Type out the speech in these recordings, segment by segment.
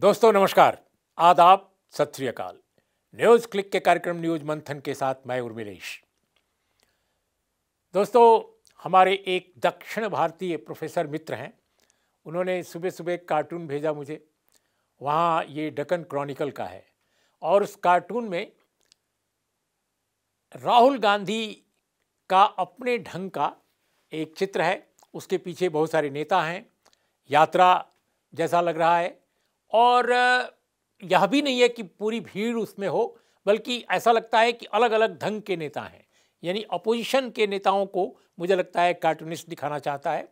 दोस्तों नमस्कार आदाब सत श्रीकाल न्यूज क्लिक के कार्यक्रम न्यूज मंथन के साथ मैं उर्मिलेश दोस्तों हमारे एक दक्षिण भारतीय प्रोफेसर मित्र हैं उन्होंने सुबह सुबह एक कार्टून भेजा मुझे वहाँ ये डकन क्रॉनिकल का है और उस कार्टून में राहुल गांधी का अपने ढंग का एक चित्र है उसके पीछे बहुत सारे नेता हैं यात्रा जैसा लग रहा है और यह भी नहीं है कि पूरी भीड़ उसमें हो बल्कि ऐसा लगता है कि अलग अलग ढंग के नेता हैं यानी अपोजिशन के नेताओं को मुझे लगता है कार्टूनिस्ट दिखाना चाहता है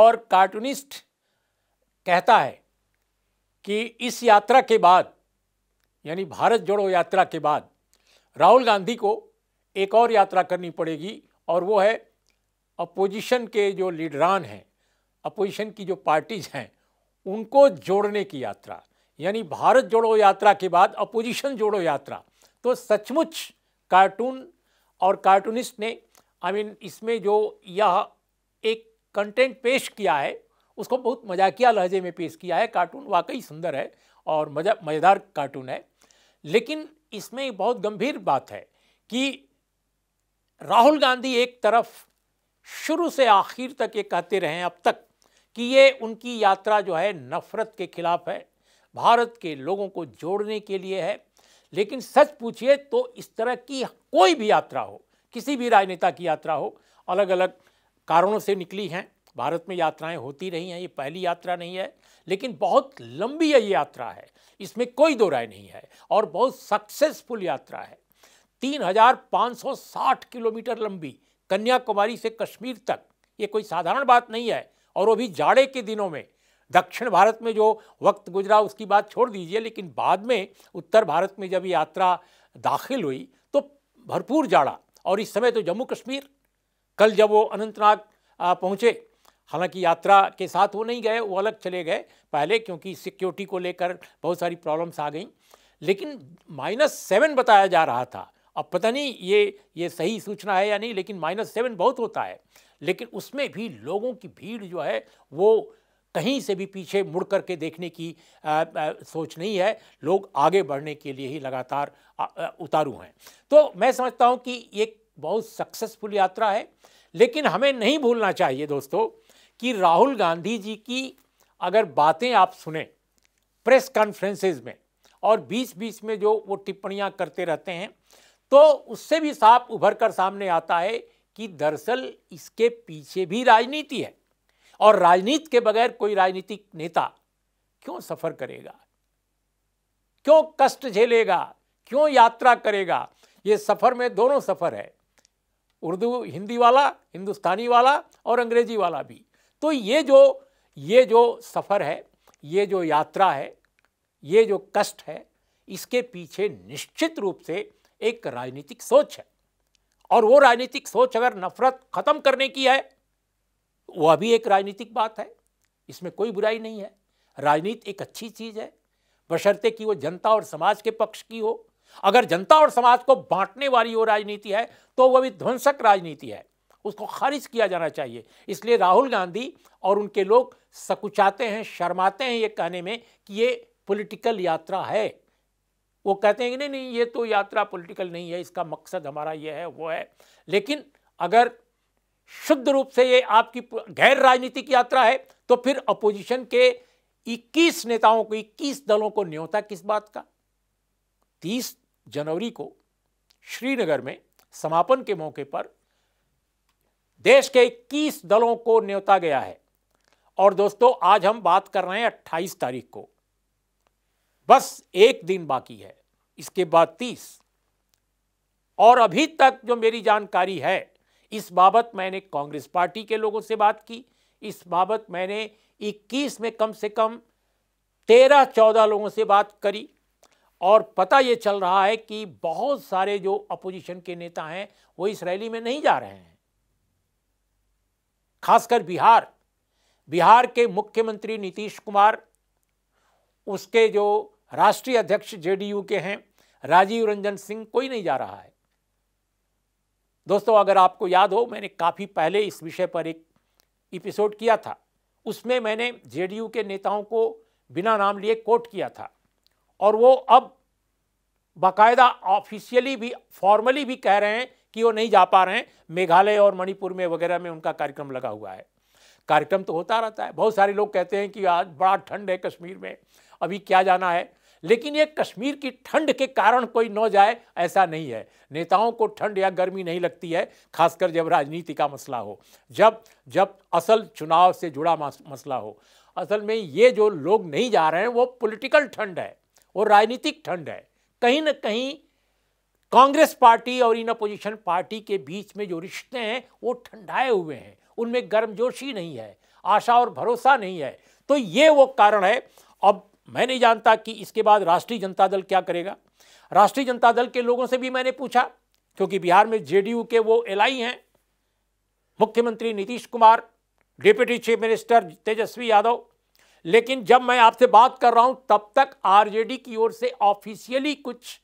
और कार्टूनिस्ट कहता है कि इस यात्रा के बाद यानी भारत जोड़ो यात्रा के बाद राहुल गांधी को एक और यात्रा करनी पड़ेगी और वो है अपोजिशन के जो लीडरान हैं अपोजिशन की जो पार्टीज हैं उनको जोड़ने की यात्रा यानी भारत जोड़ो यात्रा के बाद अपोजिशन जोड़ो यात्रा तो सचमुच कार्टून और कार्टूनिस्ट ने आई I मीन mean, इसमें जो यह एक कंटेंट पेश किया है उसको बहुत मजाकिया लहजे में पेश किया है कार्टून वाकई सुंदर है और मजा मज़ेदार कार्टून है लेकिन इसमें बहुत गंभीर बात है कि राहुल गांधी एक तरफ शुरू से आखिर तक ये कहते रहे अब तक कि ये उनकी यात्रा जो है नफ़रत के ख़िलाफ़ है भारत के लोगों को जोड़ने के लिए है लेकिन सच पूछिए तो इस तरह की कोई भी यात्रा हो किसी भी राजनेता की यात्रा हो अलग अलग कारणों से निकली हैं भारत में यात्राएं होती रही हैं ये पहली यात्रा नहीं है लेकिन बहुत लंबी ये यात्रा है इसमें कोई दो राय नहीं है और बहुत सक्सेसफुल यात्रा है 3,560 किलोमीटर लंबी कन्याकुमारी से कश्मीर तक ये कोई साधारण बात नहीं है और वो भी जाड़े के दिनों में दक्षिण भारत में जो वक्त गुजरा उसकी बात छोड़ दीजिए लेकिन बाद में उत्तर भारत में जब यात्रा दाखिल हुई तो भरपूर जाड़ा और इस समय तो जम्मू कश्मीर कल जब वो अनंतनाग पहुँचे हालांकि यात्रा के साथ वो नहीं गए वो अलग चले गए पहले क्योंकि सिक्योरिटी को लेकर बहुत सारी प्रॉब्लम्स आ गई लेकिन माइनस सेवन बताया जा रहा था अब पता नहीं ये ये सही सूचना है या नहीं लेकिन माइनस सेवन बहुत होता है लेकिन उसमें भी लोगों की भीड़ जो है वो कहीं से भी पीछे मुड़ कर के देखने की आ, आ, सोच नहीं है लोग आगे बढ़ने के लिए ही लगातार उतारू हैं तो मैं समझता हूँ कि ये बहुत सक्सेसफुल यात्रा है लेकिन हमें नहीं भूलना चाहिए दोस्तों कि राहुल गांधी जी की अगर बातें आप सुने प्रेस कॉन्फ्रेंसेज में और बीच बीच में जो वो टिप्पणियाँ करते रहते हैं तो उससे भी साफ उभर कर सामने आता है कि दरअसल इसके पीछे भी राजनीति है और राजनीति के बगैर कोई राजनीतिक नेता क्यों सफर करेगा क्यों कष्ट झेलेगा क्यों यात्रा करेगा ये सफर में दोनों सफर है उर्दू हिंदी वाला हिंदुस्तानी वाला और अंग्रेजी वाला भी तो ये जो ये जो सफ़र है ये जो यात्रा है ये जो कष्ट है इसके पीछे निश्चित रूप से एक राजनीतिक सोच है और वो राजनीतिक सोच अगर नफरत खत्म करने की है वह भी एक राजनीतिक बात है इसमें कोई बुराई नहीं है राजनीति एक अच्छी चीज़ है बशर्ते कि वो जनता और समाज के पक्ष की हो अगर जनता और समाज को बांटने वाली वो राजनीति है तो वह विध्वंसक राजनीति है उसको खारिज किया जाना चाहिए इसलिए राहुल गांधी और उनके लोग सकुचाते हैं शर्माते हैं ये कहने में कि ये पॉलिटिकल यात्रा है वो कहते हैं कि नहीं नहीं ये तो यात्रा पॉलिटिकल नहीं है इसका मकसद हमारा ये है वो है लेकिन अगर शुद्ध रूप से ये आपकी गैर राजनीतिक यात्रा है तो फिर अपोजिशन के 21 नेताओं को 21 दलों को न्योता किस बात का 30 जनवरी को श्रीनगर में समापन के मौके पर देश के 21 दलों को न्योता गया है और दोस्तों आज हम बात कर रहे हैं 28 तारीख को बस एक दिन बाकी है इसके बाद तीस और अभी तक जो मेरी जानकारी है इस बाबत मैंने कांग्रेस पार्टी के लोगों से बात की इस बाबत मैंने 21 में कम से कम 13-14 लोगों से बात करी और पता ये चल रहा है कि बहुत सारे जो अपोजिशन के नेता हैं वो इस रैली में नहीं जा रहे हैं खासकर बिहार बिहार के मुख्यमंत्री नीतीश कुमार उसके जो राष्ट्रीय अध्यक्ष जेडीयू के हैं राजीव रंजन सिंह कोई नहीं जा रहा है दोस्तों अगर आपको याद हो मैंने काफ़ी पहले इस विषय पर एक एपिसोड किया था उसमें मैंने जेडीयू के नेताओं को बिना नाम लिए कोट किया था और वो अब बाकायदा ऑफिशियली भी फॉर्मली भी कह रहे हैं कि वो नहीं जा पा रहे हैं मेघालय और मणिपुर में वगैरह में उनका कार्यक्रम लगा हुआ है कार्यक्रम तो होता रहता है बहुत सारे लोग कहते हैं कि आज बड़ा ठंड है कश्मीर में अभी क्या जाना है लेकिन ये कश्मीर की ठंड के कारण कोई न जाए ऐसा नहीं है नेताओं को ठंड या गर्मी नहीं लगती है खासकर जब राजनीति का मसला हो जब जब असल चुनाव से जुड़ा मसला हो असल में ये जो लोग नहीं जा रहे हैं वो पॉलिटिकल ठंड है वो राजनीतिक ठंड है कहीं ना कहीं कांग्रेस पार्टी और इन अपोजिशन पार्टी के बीच में जो रिश्ते हैं वो ठंडाए हुए हैं उनमें गर्मजोशी नहीं है आशा और भरोसा नहीं है तो ये वो कारण है अब मैं नहीं जानता कि इसके बाद राष्ट्रीय जनता दल क्या करेगा राष्ट्रीय जनता दल के लोगों से भी मैंने पूछा क्योंकि बिहार में जेडीयू के वो एल हैं मुख्यमंत्री Nitish Kumar deputy chief minister Tejashwi Yadav लेकिन जब मैं आपसे बात कर रहा हूं तब तक आरजेडी की ओर से ऑफिशियली कुछ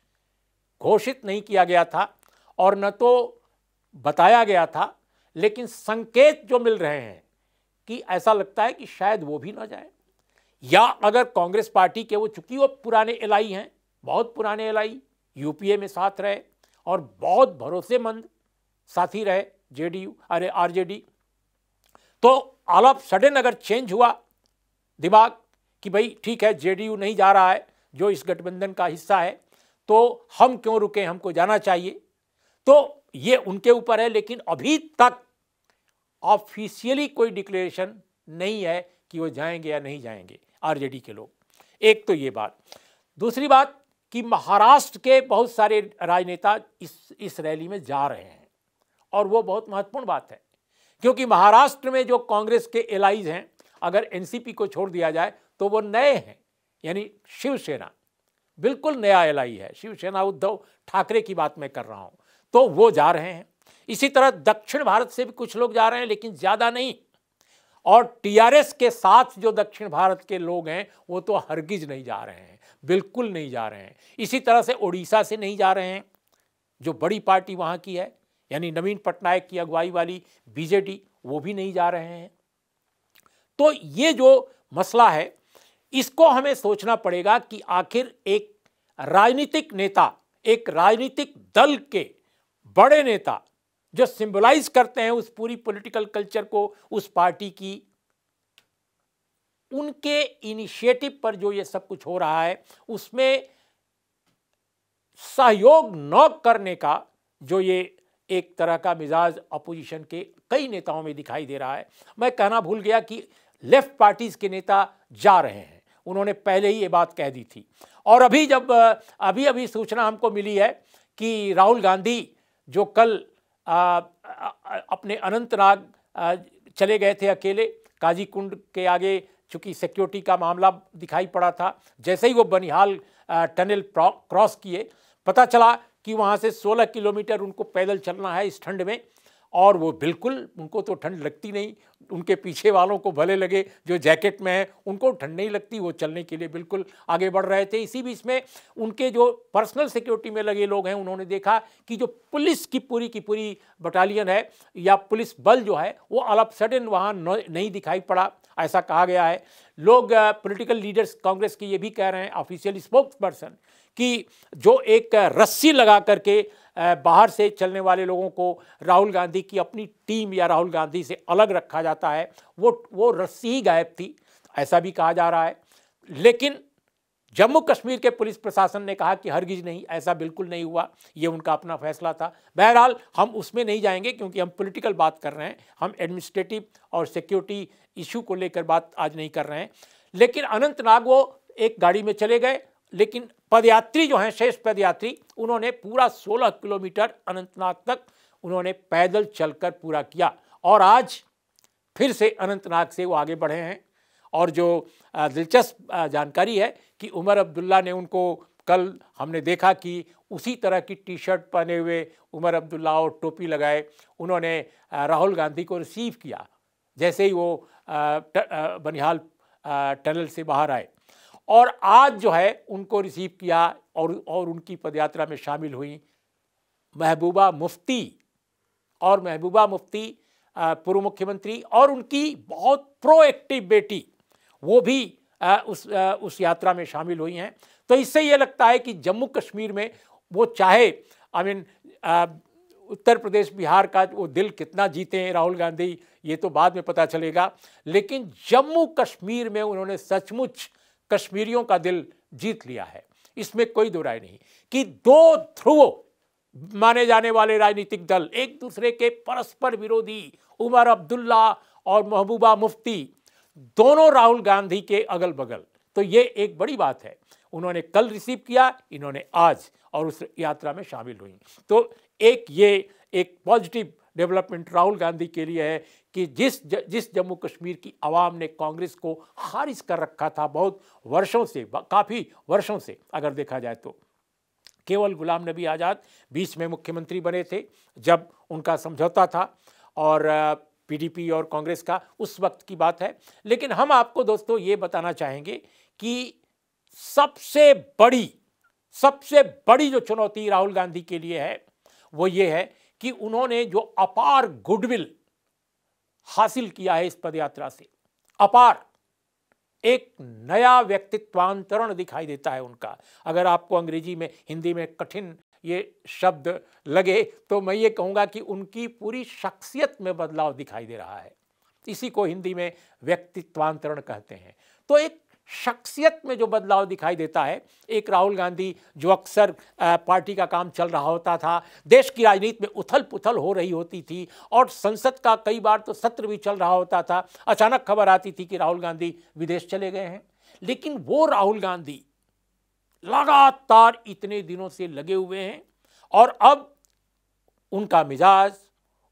घोषित नहीं किया गया था और न तो बताया गया था लेकिन संकेत जो मिल रहे हैं कि ऐसा लगता है कि शायद वो भी ना जाए या अगर कांग्रेस पार्टी के वो चूंकि वो पुराने एल हैं बहुत पुराने एल यूपीए में साथ रहे और बहुत भरोसेमंद साथी रहे जेडीयू अरे आरजेडी तो ऑल ऑफ सडन अगर चेंज हुआ दिमाग कि भाई ठीक है जेडीयू नहीं जा रहा है जो इस गठबंधन का हिस्सा है तो हम क्यों रुके हमको जाना चाहिए तो ये उनके ऊपर है लेकिन अभी तक ऑफिशियली कोई डिक्लेरेशन नहीं है कि वो जाएंगे या नहीं जाएंगे आरजेडी के लोग एक तो ये बात दूसरी बात कि महाराष्ट्र के बहुत सारे राजनेता इस इस रैली में जा रहे हैं और वो बहुत महत्वपूर्ण बात है क्योंकि महाराष्ट्र में जो कांग्रेस के एलाइज हैं अगर एनसीपी को छोड़ दिया जाए तो वो नए हैं यानी शिवसेना बिल्कुल नया एलाई है शिवसेना उद्धव ठाकरे की बात मैं कर रहा हूँ तो वो जा रहे हैं इसी तरह दक्षिण भारत से भी कुछ लोग जा रहे हैं लेकिन ज़्यादा नहीं और टीआरएस के साथ जो दक्षिण भारत के लोग हैं वो तो हरगिज नहीं जा रहे हैं बिल्कुल नहीं जा रहे हैं इसी तरह से उड़ीसा से नहीं जा रहे हैं जो बड़ी पार्टी वहाँ की है यानी नवीन पटनायक की अगुवाई वाली बीजेडी वो भी नहीं जा रहे हैं तो ये जो मसला है इसको हमें सोचना पड़ेगा कि आखिर एक राजनीतिक नेता एक राजनीतिक दल के बड़े नेता जो सिंबलाइज करते हैं उस पूरी पॉलिटिकल कल्चर को उस पार्टी की उनके इनिशिएटिव पर जो ये सब कुछ हो रहा है उसमें सहयोग न करने का जो ये एक तरह का मिजाज अपोजिशन के कई नेताओं में दिखाई दे रहा है मैं कहना भूल गया कि लेफ्ट पार्टीज़ के नेता जा रहे हैं उन्होंने पहले ही ये बात कह दी थी और अभी जब अभी अभी सूचना हमको मिली है कि राहुल गांधी जो कल अपने अनंतनाग चले गए थे अकेले काजी कुंड के आगे चूंकि सिक्योरिटी का मामला दिखाई पड़ा था जैसे ही वो बनिहाल टनल क्रॉस किए पता चला कि वहाँ से 16 किलोमीटर उनको पैदल चलना है इस ठंड में और वो बिल्कुल उनको तो ठंड लगती नहीं उनके पीछे वालों को भले लगे जो जैकेट में है उनको ठंड नहीं लगती वो चलने के लिए बिल्कुल आगे बढ़ रहे थे इसी बीच में उनके जो पर्सनल सिक्योरिटी में लगे लोग हैं उन्होंने देखा कि जो पुलिस की पूरी की पूरी बटालियन है या पुलिस बल जो है वो अलप सडन वहाँ नहीं दिखाई पड़ा ऐसा कहा गया है लोग पॉलिटिकल लीडर्स कांग्रेस के ये भी कह रहे हैं ऑफिशियल स्पोक्स पर्सन कि जो एक रस्सी लगा करके बाहर से चलने वाले लोगों को राहुल गांधी की अपनी टीम या राहुल गांधी से अलग रखा जाता है वो वो रस्सी ही गायब थी ऐसा भी कहा जा रहा है लेकिन जम्मू कश्मीर के पुलिस प्रशासन ने कहा कि हरगिज नहीं ऐसा बिल्कुल नहीं हुआ ये उनका अपना फैसला था बहरहाल हम उसमें नहीं जाएंगे क्योंकि हम पॉलिटिकल बात कर रहे हैं हम एडमिनिस्ट्रेटिव और सिक्योरिटी इशू को लेकर बात आज नहीं कर रहे हैं लेकिन अनंतनाग वो एक गाड़ी में चले गए लेकिन पदयात्री जो हैं शेष पदयात्री उन्होंने पूरा 16 किलोमीटर अनंतनाग तक उन्होंने पैदल चलकर पूरा किया और आज फिर से अनंतनाग से वो आगे बढ़े हैं और जो दिलचस्प जानकारी है कि उमर अब्दुल्ला ने उनको कल हमने देखा कि उसी तरह की टी शर्ट पहने हुए उमर अब्दुल्ला और टोपी लगाए उन्होंने राहुल गांधी को रिसीव किया जैसे ही वो बनिहाल टनल से बाहर आए और आज जो है उनको रिसीव किया और और उनकी पदयात्रा में शामिल हुई महबूबा मुफ्ती और महबूबा मुफ्ती पूर्व मुख्यमंत्री और उनकी बहुत प्रोएक्टिव बेटी वो भी उस उस यात्रा में शामिल हुई हैं तो इससे ये लगता है कि जम्मू कश्मीर में वो चाहे आई मीन उत्तर प्रदेश बिहार का वो दिल कितना जीते हैं राहुल गांधी ये तो बाद में पता चलेगा लेकिन जम्मू कश्मीर में उन्होंने सचमुच कश्मीरियों का दिल जीत लिया है इसमें कोई दो राय नहीं कि दो ध्रुव माने जाने वाले राजनीतिक दल एक दूसरे के परस्पर विरोधी उमर अब्दुल्ला और महबूबा मुफ्ती दोनों राहुल गांधी के अगल बगल तो ये एक बड़ी बात है उन्होंने कल रिसीव किया इन्होंने आज और उस यात्रा में शामिल हुई तो एक ये एक पॉजिटिव डेवलपमेंट राहुल गांधी के लिए है कि जिस ज, जिस जम्मू कश्मीर की आवाम ने कांग्रेस को खारिज कर रखा था बहुत वर्षों से काफ़ी वर्षों से अगर देखा जाए तो केवल गुलाम नबी आज़ाद बीच में मुख्यमंत्री बने थे जब उनका समझौता था और पीडीपी और कांग्रेस का उस वक्त की बात है लेकिन हम आपको दोस्तों ये बताना चाहेंगे कि सबसे बड़ी सबसे बड़ी जो चुनौती राहुल गांधी के लिए है वो ये है कि उन्होंने जो अपार गुडविल हासिल किया है इस पदयात्रा से अपार एक नया व्यक्तित्वांतरण दिखाई देता है उनका अगर आपको अंग्रेजी में हिंदी में कठिन ये शब्द लगे तो मैं ये कहूँगा कि उनकी पूरी शख्सियत में बदलाव दिखाई दे रहा है इसी को हिंदी में व्यक्तित्वांतरण कहते हैं तो एक शख्सियत में जो बदलाव दिखाई देता है एक राहुल गांधी जो अक्सर पार्टी का काम चल रहा होता था देश की राजनीति में उथल पुथल हो रही होती थी और संसद का कई बार तो सत्र भी चल रहा होता था अचानक खबर आती थी कि राहुल गांधी विदेश चले गए हैं लेकिन वो राहुल गांधी लगातार इतने दिनों से लगे हुए हैं और अब उनका मिजाज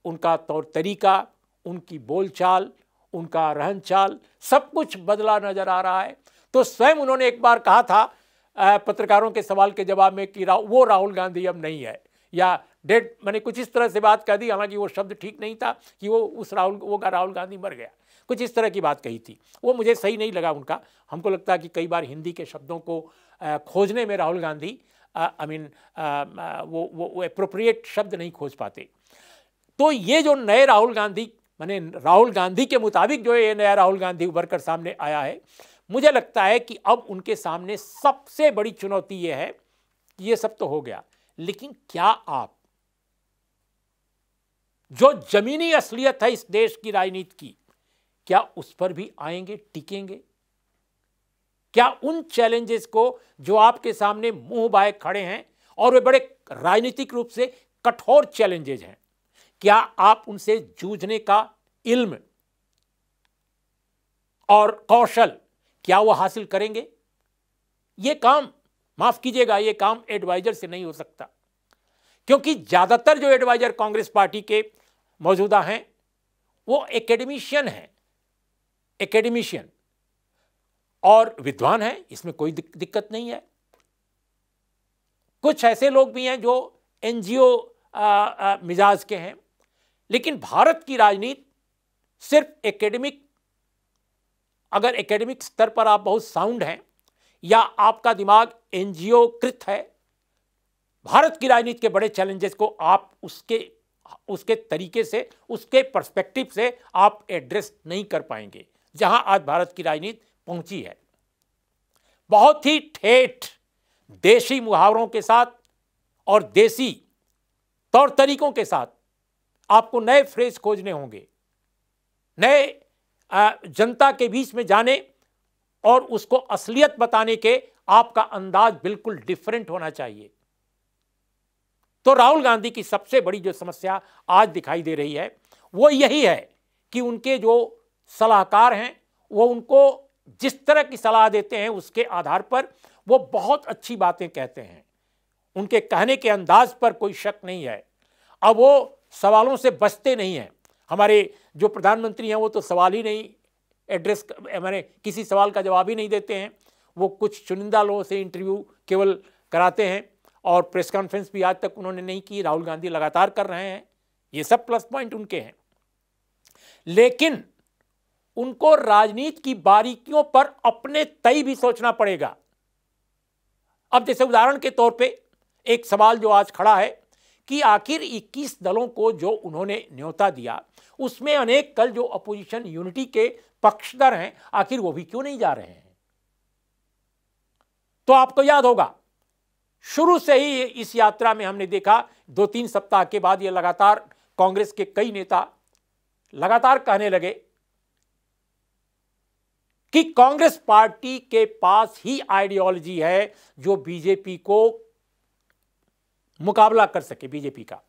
उनका तौर तरीका उनकी बोलचाल उनका रहन चाल सब कुछ बदला नजर आ रहा है तो स्वयं उन्होंने एक बार कहा था पत्रकारों के सवाल के जवाब में कि वो राहुल गांधी अब नहीं है या डेड मैंने कुछ इस तरह से बात कह दी हालांकि वो शब्द ठीक नहीं था कि वो उस राहुल वो का राहुल गांधी मर गया कुछ इस तरह की बात कही थी वो मुझे सही नहीं लगा उनका हमको लगता है कि कई बार हिंदी के शब्दों को खोजने में राहुल गांधी आई मीन वो वो एप्रोप्रिएट शब्द नहीं खोज पाते तो ये जो नए राहुल गांधी माने राहुल गांधी के मुताबिक जो ये नया राहुल गांधी उभर कर सामने आया है मुझे लगता है कि अब उनके सामने सबसे बड़ी चुनौती ये है कि ये सब तो हो गया लेकिन क्या आप जो जमीनी असलियत है इस देश की राजनीति की क्या उस पर भी आएंगे टिकेंगे क्या उन चैलेंजेस को जो आपके सामने मुंह बाय खड़े हैं और वे बड़े राजनीतिक रूप से कठोर चैलेंजेज हैं क्या आप उनसे जूझने का इल्म और कौशल क्या वो हासिल करेंगे ये काम माफ कीजिएगा ये काम एडवाइजर से नहीं हो सकता क्योंकि ज़्यादातर जो एडवाइजर कांग्रेस पार्टी के मौजूदा हैं वो एकेडमिशियन हैं एकेडमिशियन और विद्वान हैं इसमें कोई दिक्कत नहीं है कुछ ऐसे लोग भी हैं जो एनजीओ मिजाज के हैं लेकिन भारत की राजनीति सिर्फ एकेडमिक अगर एकेडमिक स्तर पर आप बहुत साउंड हैं या आपका दिमाग एनजीओ कृत है भारत की राजनीति के बड़े चैलेंजेस को आप उसके उसके तरीके से उसके पर्सपेक्टिव से आप एड्रेस नहीं कर पाएंगे जहां आज भारत की राजनीति पहुंची है बहुत ही ठेठ देशी मुहावरों के साथ और देसी तौर तरीकों के साथ आपको नए फ्रेज खोजने होंगे नए जनता के बीच में जाने और उसको असलियत बताने के आपका अंदाज बिल्कुल डिफरेंट होना चाहिए तो राहुल गांधी की सबसे बड़ी जो समस्या आज दिखाई दे रही है वो यही है कि उनके जो सलाहकार हैं वो उनको जिस तरह की सलाह देते हैं उसके आधार पर वो बहुत अच्छी बातें कहते हैं उनके कहने के अंदाज पर कोई शक नहीं है अब वो सवालों से बचते नहीं हैं हमारे जो प्रधानमंत्री हैं वो तो सवाल ही नहीं एड्रेस हमारे किसी सवाल का जवाब ही नहीं देते हैं वो कुछ चुनिंदा लोगों से इंटरव्यू केवल कराते हैं और प्रेस कॉन्फ्रेंस भी आज तक उन्होंने नहीं की राहुल गांधी लगातार कर रहे हैं ये सब प्लस पॉइंट उनके हैं लेकिन उनको राजनीति की बारीकियों पर अपने तय भी सोचना पड़ेगा अब जैसे उदाहरण के तौर पे एक सवाल जो आज खड़ा है कि आखिर 21 दलों को जो उन्होंने न्योता दिया उसमें अनेक कल जो अपोजिशन यूनिटी के पक्षधर हैं आखिर वो भी क्यों नहीं जा रहे हैं तो आपको याद होगा शुरू से ही इस यात्रा में हमने देखा दो तीन सप्ताह के बाद ये लगातार कांग्रेस के कई नेता लगातार कहने लगे कि कांग्रेस पार्टी के पास ही आइडियोलॉजी है जो बीजेपी को मुकाबला कर सके बीजेपी का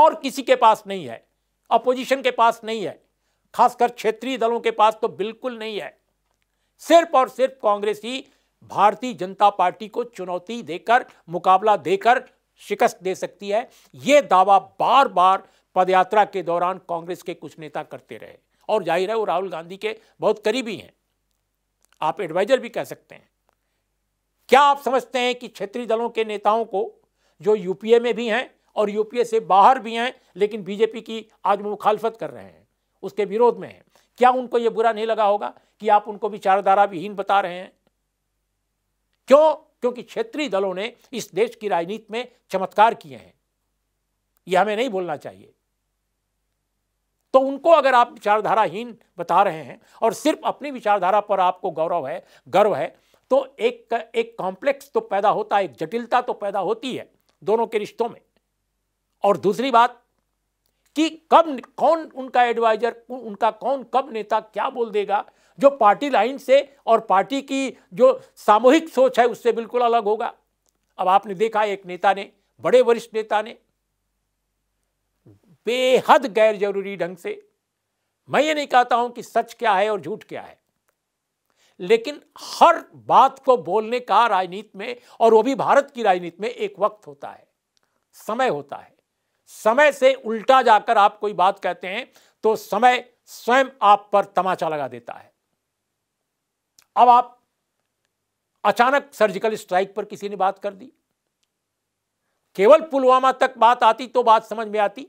और किसी के पास नहीं है अपोजिशन के पास नहीं है खासकर क्षेत्रीय दलों के पास तो बिल्कुल नहीं है सिर्फ और सिर्फ कांग्रेस ही भारतीय जनता पार्टी को चुनौती देकर मुकाबला देकर शिकस्त दे सकती है यह दावा बार बार पदयात्रा के दौरान कांग्रेस के कुछ नेता करते रहे और जाहिर है वो राहुल गांधी के बहुत करीबी हैं आप एडवाइजर भी कह सकते हैं क्या आप समझते हैं कि क्षेत्रीय दलों के नेताओं को जो यूपीए में भी हैं और यूपीए से बाहर भी हैं लेकिन बीजेपी की आज मुखालफत कर रहे हैं उसके विरोध में हैं क्या उनको यह बुरा नहीं लगा होगा कि आप उनको विचारधारा विहीन बता रहे हैं क्यों क्योंकि क्षेत्रीय दलों ने इस देश की राजनीति में चमत्कार किए हैं यह हमें नहीं बोलना चाहिए तो उनको अगर आप विचारधाराहीन बता रहे हैं और सिर्फ अपनी विचारधारा पर आपको गौरव है गर्व है तो एक एक कॉम्प्लेक्स तो पैदा होता है एक जटिलता तो पैदा होती है दोनों के रिश्तों में और दूसरी बात कि कब कौन उनका एडवाइजर उनका कौन कब नेता क्या बोल देगा जो पार्टी लाइन से और पार्टी की जो सामूहिक सोच है उससे बिल्कुल अलग होगा अब आपने देखा एक नेता ने बड़े वरिष्ठ नेता ने बेहद गैर जरूरी ढंग से मैं ये नहीं कहता हूं कि सच क्या है और झूठ क्या है लेकिन हर बात को बोलने का राजनीति में और वो भी भारत की राजनीति में एक वक्त होता है समय होता है समय से उल्टा जाकर आप कोई बात कहते हैं तो समय स्वयं आप पर तमाचा लगा देता है अब आप अचानक सर्जिकल स्ट्राइक पर किसी ने बात कर दी केवल पुलवामा तक बात आती तो बात समझ में आती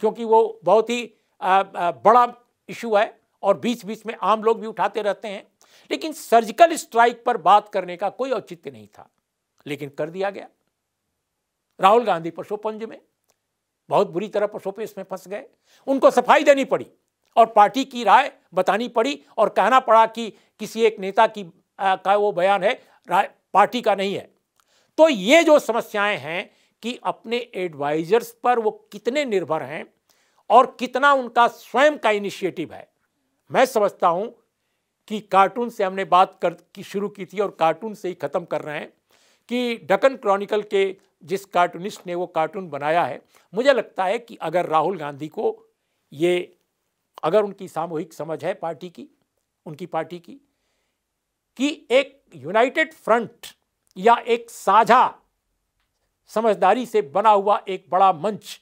क्योंकि वो बहुत ही बड़ा इशू है और बीच बीच में आम लोग भी उठाते रहते हैं लेकिन सर्जिकल स्ट्राइक पर बात करने का कोई औचित्य नहीं था लेकिन कर दिया गया राहुल गांधी पशुपंज में बहुत बुरी तरह पशुपेश में फंस गए उनको सफाई देनी पड़ी और पार्टी की राय बतानी पड़ी और कहना पड़ा कि किसी एक नेता की आ, का वो बयान है पार्टी का नहीं है तो ये जो समस्याएं हैं कि अपने एडवाइजर्स पर वो कितने निर्भर हैं और कितना उनका स्वयं का इनिशिएटिव है मैं समझता हूँ कि कार्टून से हमने बात कर की शुरू की थी और कार्टून से ही ख़त्म कर रहे हैं कि डकन क्रॉनिकल के जिस कार्टूनिस्ट ने वो कार्टून बनाया है मुझे लगता है कि अगर राहुल गांधी को ये अगर उनकी सामूहिक समझ है पार्टी की उनकी पार्टी की कि एक यूनाइटेड फ्रंट या एक साझा समझदारी से बना हुआ एक बड़ा मंच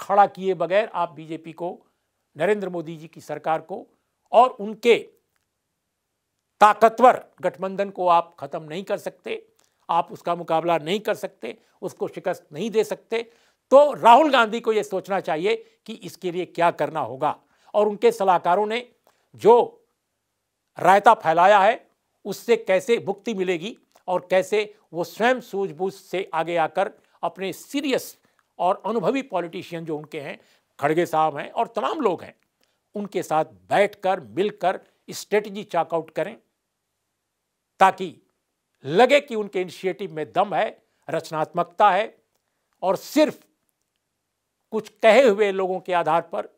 खड़ा किए बगैर आप बीजेपी को नरेंद्र मोदी जी की सरकार को और उनके ताकतवर गठबंधन को आप ख़त्म नहीं कर सकते आप उसका मुकाबला नहीं कर सकते उसको शिकस्त नहीं दे सकते तो राहुल गांधी को ये सोचना चाहिए कि इसके लिए क्या करना होगा और उनके सलाहकारों ने जो रायता फैलाया है उससे कैसे मुक्ति मिलेगी और कैसे वो स्वयं सूझबूझ से आगे आकर अपने सीरियस और अनुभवी पॉलिटिशियन जो उनके हैं खड़गे साहब हैं और तमाम लोग हैं उनके साथ बैठकर मिलकर स्ट्रेटजी चॉकआउट करें ताकि लगे कि उनके इनिशिएटिव में दम है रचनात्मकता है और सिर्फ कुछ कहे हुए लोगों के आधार पर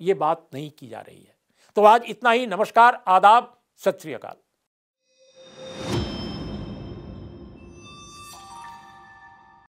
यह बात नहीं की जा रही है तो आज इतना ही नमस्कार आदाब सत श्रीकाल